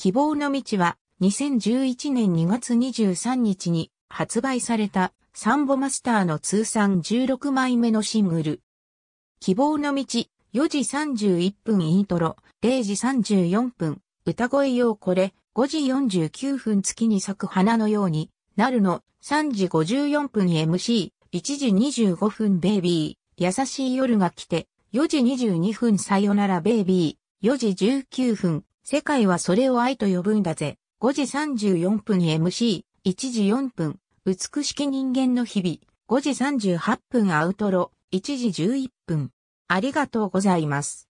希望の道は2011年2月23日に発売されたサンボマスターの通算16枚目のシングル。希望の道4時31分イントロ0時34分歌声よこれ5時49分月に咲く花のようになるの3時54分 MC1 時25分ベイビー優しい夜が来て4時22分さよならベイビー4時19分世界はそれを愛と呼ぶんだぜ。5時34分 MC、1時4分、美しき人間の日々、5時38分アウトロ、1時11分。ありがとうございます。